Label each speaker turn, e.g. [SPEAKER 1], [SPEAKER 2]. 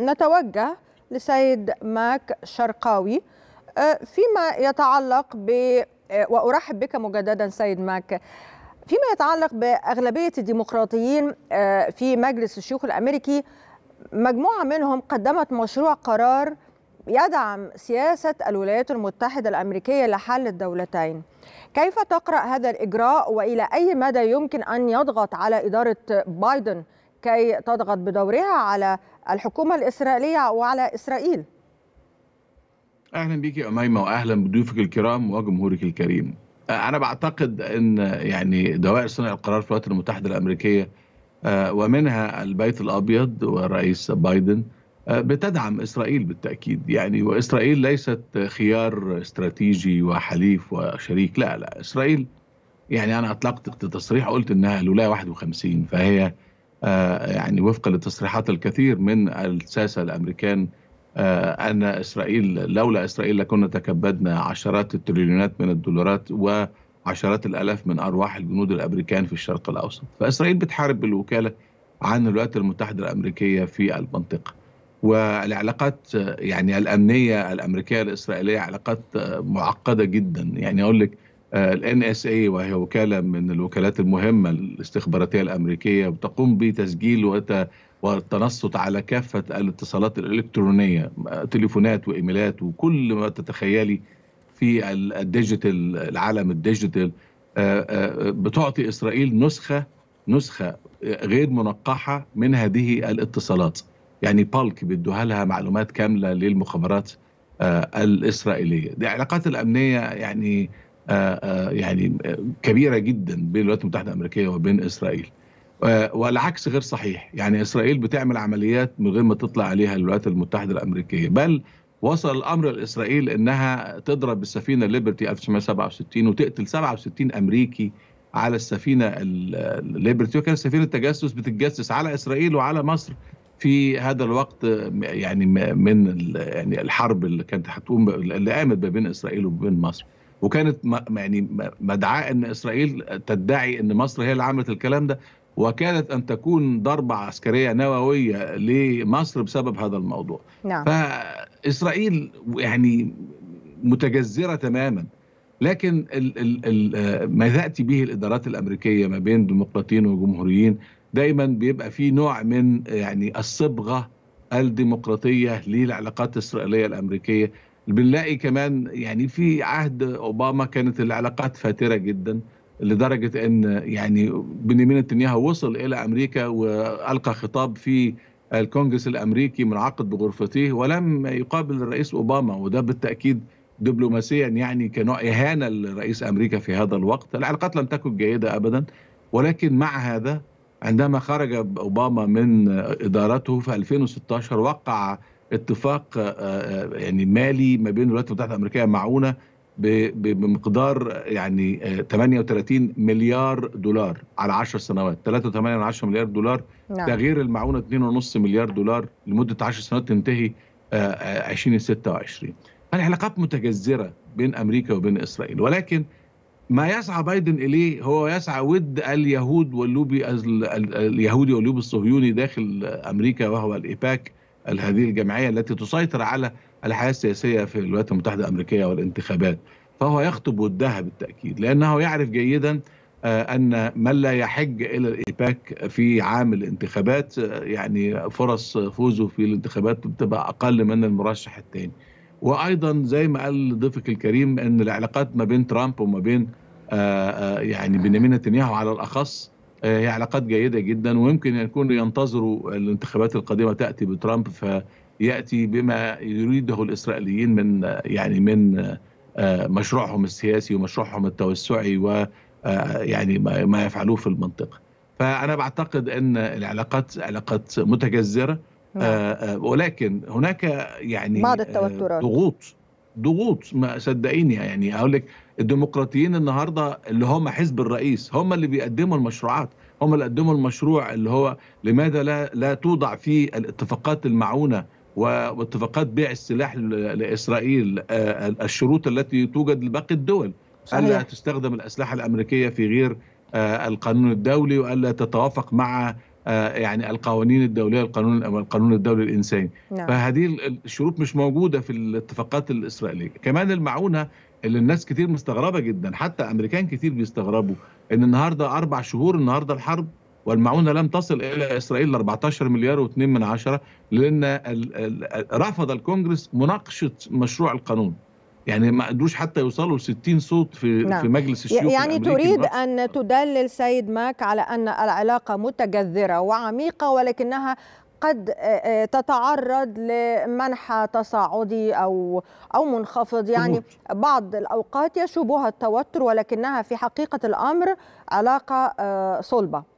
[SPEAKER 1] نتوجه لسيد ماك شرقاوي أه، فيما يتعلق ب أه، وارحب بك مجددا سيد ماك فيما يتعلق باغلبيه الديمقراطيين أه، في مجلس الشيوخ الامريكي مجموعه منهم قدمت مشروع قرار يدعم سياسه الولايات المتحده الامريكيه لحل الدولتين كيف تقرا هذا الاجراء والى اي مدى يمكن ان يضغط على اداره بايدن كي تضغط بدورها على الحكومة الإسرائيلية وعلى إسرائيل
[SPEAKER 2] أهلا بك يا أميمة وأهلا بضيوفك الكرام وجمهورك الكريم أه، أنا بعتقد أن يعني دوائر صنع القرار في الولايات المتحدة الأمريكية أه، ومنها البيت الأبيض والرئيس بايدن أه، بتدعم إسرائيل بالتأكيد يعني وإسرائيل ليست خيار استراتيجي وحليف وشريك لا لا إسرائيل يعني أنا أطلقت تصريح قلت أنها الولاية 51 فهي آه، يعني وفقا لتصريحات الكثير من الساسة الأمريكان آه، أن إسرائيل لولا إسرائيل لكنا تكبدنا عشرات التريليونات من الدولارات وعشرات الألاف من أرواح الجنود الأمريكان في الشرق الأوسط فإسرائيل بتحارب بالوكالة عن الولايات المتحدة الأمريكية في المنطقة والعلاقات آه، يعني الأمنية الأمريكية الإسرائيلية علاقات معقدة جدا يعني أقول لك الان اس اي وهي وكاله من الوكالات المهمه الاستخباراتيه الامريكيه بتقوم بتسجيل وت... والتنصت على كافه الاتصالات الالكترونيه تليفونات وايميلات وكل ما تتخيلي في الديجيتال العالم الديجيتال آه، آه، بتعطي اسرائيل نسخه نسخه غير منقحه من هذه الاتصالات يعني بالك بيدوها لها معلومات كامله للمخابرات آه، الاسرائيليه دي العلاقات الامنيه يعني آه، آه، يعني آه، كبيره جدا بين الولايات المتحده الامريكيه وبين اسرائيل والعكس غير صحيح يعني اسرائيل بتعمل عمليات من غير ما تطلع عليها الولايات المتحده الامريكيه بل وصل الامر لاسرائيل انها تضرب السفينه ليبرتي 1967 وتقتل 67 امريكي على السفينه ليبرتي وكانت سفينه تجسس بتتجسس على اسرائيل وعلى مصر في هذا الوقت يعني من يعني الحرب اللي كانت هتقوم اللي قامت ما بين اسرائيل وبين مصر. وكانت يعني مدعاة ان اسرائيل تدعي ان مصر هي اللي عملت الكلام ده وكادت ان تكون ضربه عسكريه نوويه لمصر بسبب هذا الموضوع نعم. فاسرائيل يعني متجذره تماما لكن ال ال ال ما تاتي به الادارات الامريكيه ما بين ديمقراطيين وجمهوريين دايما بيبقى في نوع من يعني الصبغه الديمقراطيه للعلاقات الاسرائيليه الامريكيه بنلاقي كمان يعني في عهد اوباما كانت العلاقات فاتره جدا لدرجه ان يعني بنيامين نتنياهو وصل الى امريكا والقى خطاب في الكونجرس الامريكي منعقد بغرفته ولم يقابل الرئيس اوباما وده بالتاكيد دبلوماسيا يعني كنوع اهانه لرئيس امريكا في هذا الوقت، العلاقات لم تكن جيده ابدا ولكن مع هذا عندما خرج اوباما من ادارته في 2016 وقع اتفاق آه، آه، يعني مالي ما بين الولايات المتحده الامريكيه معونه بمقدار يعني 38 آه، مليار دولار على 10 سنوات 3.8 مليار دولار نعم. تغيير المعونه 2.5 مليار دولار لمده 10 سنوات تنتهي 2026 العلاقات متجذره بين امريكا وبين اسرائيل ولكن ما يسعى بايدن اليه هو يسعى ود اليهود واللوبي اليهودي واللوبي الصهيوني داخل امريكا وهو الايباك هذه الجمعية التي تسيطر على الحياة السياسية في الولايات المتحدة الأمريكية والانتخابات فهو يخطب ودها بالتأكيد لأنه يعرف جيدا آه، أن من لا يحج إلى الإيباك في عام الانتخابات آه، يعني فرص فوزه في الانتخابات بتبقى أقل من المرشح الثاني وأيضا زي ما قال ضيفك الكريم أن العلاقات ما بين ترامب وما بين آه، يعني بنيامين نتنياهو على الأخص آه، هي علاقات جيدة جدا ويمكن يكون ينتظروا الانتخابات القادمة تأتي بترامب فيأتي بما يريده الإسرائيليين من آه، يعني من آه، مشروعهم السياسي ومشروعهم التوسعي و يعني ما يفعلوه في المنطقة فأنا بعتقد أن العلاقات علاقات متجذرة نعم. ولكن هناك يعني بعض
[SPEAKER 1] التوترات
[SPEAKER 2] ضغوط ضغوط ما صدقيني يعني هقول لك الديمقراطيين النهارده اللي هم حزب الرئيس هم اللي بيقدموا المشروعات هم اللي قدموا المشروع اللي هو لماذا لا لا توضع فيه الاتفاقات المعونه واتفاقات بيع السلاح لاسرائيل آه، آه، الشروط التي توجد لباقي الدول الا تستخدم الاسلحه الامريكيه في غير آه، القانون الدولي والا تتوافق مع آه، يعني القوانين الدوليه القانون القانون الدولي الانساني نعم. فهذه الشروط مش موجوده في الاتفاقات الاسرائيليه كمان المعونه اللي الناس كتير مستغربه جدا حتى امريكان كتير بيستغربوا ان النهارده اربع شهور النهارده الحرب والمعونه لم تصل الى اسرائيل 14 مليار و2 من عشرة لان رفض الكونجرس مناقشه مشروع القانون يعني ما قدوش حتى يوصلوا ل 60 صوت في نعم. في مجلس الشيوخ يعني تريد ان
[SPEAKER 1] تدلل سيد ماك على ان العلاقه متجذره وعميقه ولكنها قد آه، آه، تتعرض لمنحى تصاعدي او او منخفض يعني بعض الاوقات يشوبها التوتر ولكنها في حقيقه الامر علاقه آه، صلبه